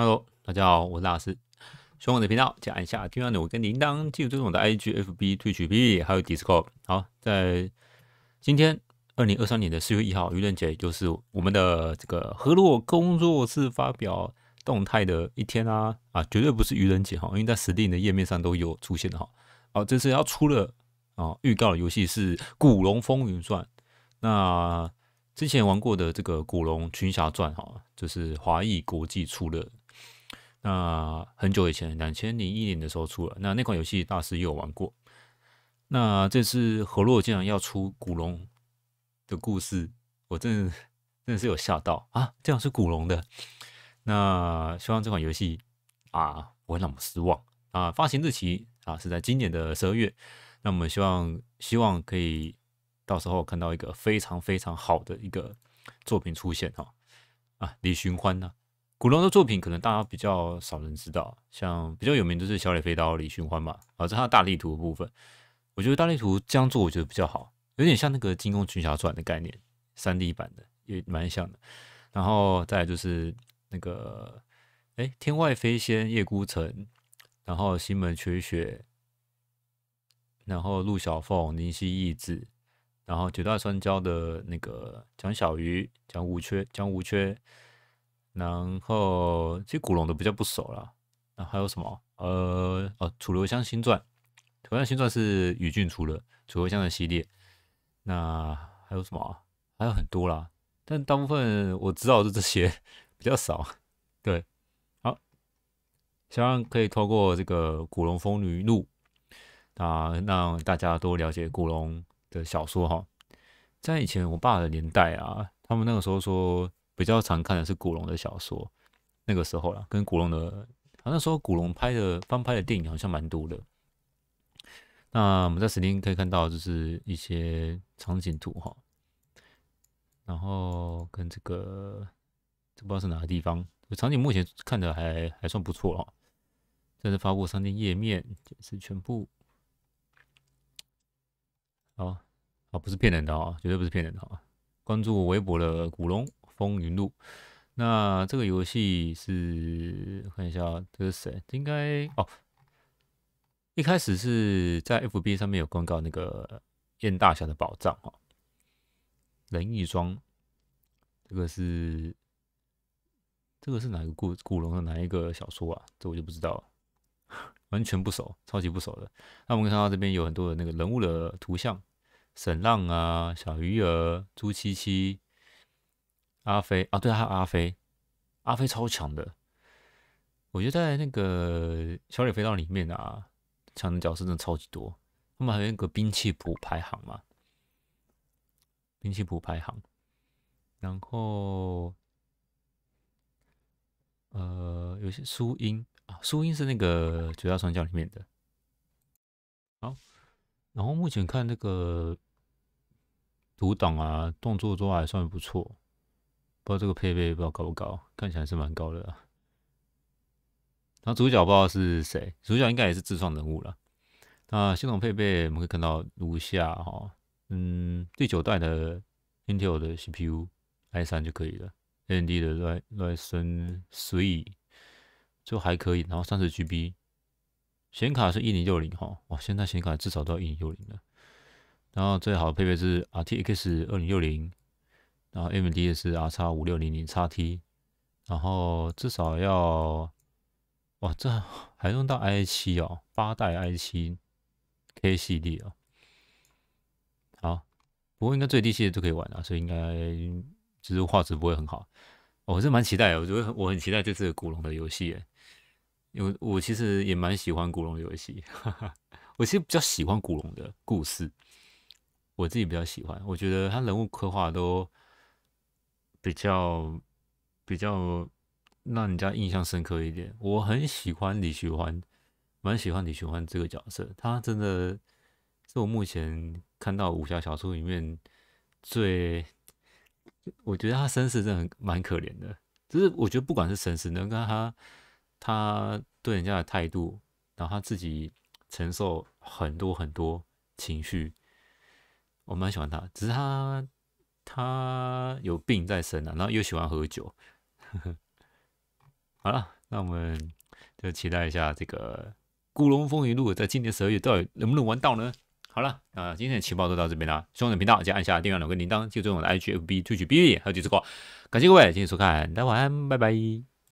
Hello，大家好，我是大师，喜欢我的频道，加一下订阅钮，跟铃铛，进入追踪我的 IGFB 推取 B，还有 Discord。好，在今天二零二三年的四月一号，愚人节就是我们的这个河洛工作室发表动态的一天啊啊，绝对不是愚人节哈，因为在实定的页面上都有出现的哈。好，这次要出了啊！预告的游戏是《古龙风云传》，那之前玩过的这个《古龙群侠传》哈，就是华裔国际出的。那很久以前，两千零一年的时候出了那那款游戏，大师也有玩过。那这次河洛竟然要出古龙的故事，我真 真的是有吓到啊！这样是古龙的，那希望这款游戏啊不会让我们失望啊！发行日期啊是在今年的十二月，那我们希望希望可以到时候看到一个非常非常好的一个作品出现哈！啊，李寻欢呢？古龙的作品可能大家比较少人知道，像比较有名就是《小李飞刀》《李寻欢》嘛，啊，这他的大力图部分，我觉得大力图这样做我觉得比较好，有点像那个《金庸群侠传》的概念，三 D 版的也蛮像的。然后再就是那个，哎，《天外飞仙》《夜孤城》，然后《西门吹雪》，然后《陆小凤》《灵犀一子》，然后《绝代双骄》的那个江小鱼、江无缺、江无缺。然后，其实古龙的比较不熟了。那还有什么？呃，哦，楚留香新传，楚留香新传是宇俊出了楚留香的系列。那还有什么？还有很多啦，但大部分我知道是这些，比较少。对，好，希望可以透过这个《古龙风云录》，啊，让大家多了解古龙的小说哈。在以前我爸的年代啊，他们那个时候说。比较常看的是古龙的小说，那个时候啦，跟古龙的，好像说古龙拍的翻拍的电影好像蛮多的。那我们在 Steam 可以看到，就是一些场景图哈，然后跟这个，这不知道是哪个地方，场景目前看着还还算不错哦。这是发布商店页面，是全部，哦啊不是骗人的啊，绝对不是骗人的，关注微博的古龙。风云录，那这个游戏是看一下，这是谁？应该哦，一开始是在 FB 上面有公告，那个燕大侠的宝藏哦，仁义庄，这个是这个是哪个古古龙的哪一个小说啊？这我就不知道，完全不熟，超级不熟的。那我们可以看到这边有很多的那个人物的图像，沈浪啊，小鱼儿，朱七七。阿飞啊，对，还有阿飞，阿飞超强的。我觉得在那个《小李飞刀》里面啊，强的角色真的超级多。他们还有个兵器谱排行嘛，兵器谱排行。然后，呃，有些苏樱啊，苏樱是那个《绝大双骄》里面的。好，然后目前看那个独挡啊，动作都还算不错。不知道这个配备不知道高不高，看起来是蛮高的。然后主角不知道是谁，主角应该也是自创人物了。那系统配备我们可以看到如下哈，嗯，第九代的 Intel 的 CPU i 三就可以了，AMD 的 Ryzen three 就还可以。然后三十 GB 显卡是一零六零哈，哇，现在显卡至少都要一零六零了。然后最好的配备是 RTX 二零六零。然后 M D 是 R 叉五六零零叉 T，然后至少要哇，这还用到 i 七哦，八代 i 七 K 系列哦。好，不过应该最低系列都可以玩了，所以应该就是画质不会很好。我是蛮期待的，我觉得我很期待这次古龙的游戏，因为我其实也蛮喜欢古龙的游戏，我其实比较喜欢古龙的故事，我自己比较喜欢，我觉得他人物刻画都。比较比较让人家印象深刻一点，我很喜欢李寻欢，蛮喜欢李寻欢这个角色。他真的是我目前看到武侠小说里面最，我觉得他身世真的很蛮可怜的。只是我觉得不管是身世，能跟他他对人家的态度，然后他自己承受很多很多情绪，我蛮喜欢他。只是他他。有病在身啊，然后又喜欢喝酒，好了，那我们就期待一下这个《古龙风云录》在今年十二月到底能不能玩到呢？好了，啊，今天的情报就到这边了。喜欢的频道记得按下订阅钮跟铃铛，记这我的 IGFB 推举 B 还有橘这个。感谢各位今天收看，大家晚安，拜拜。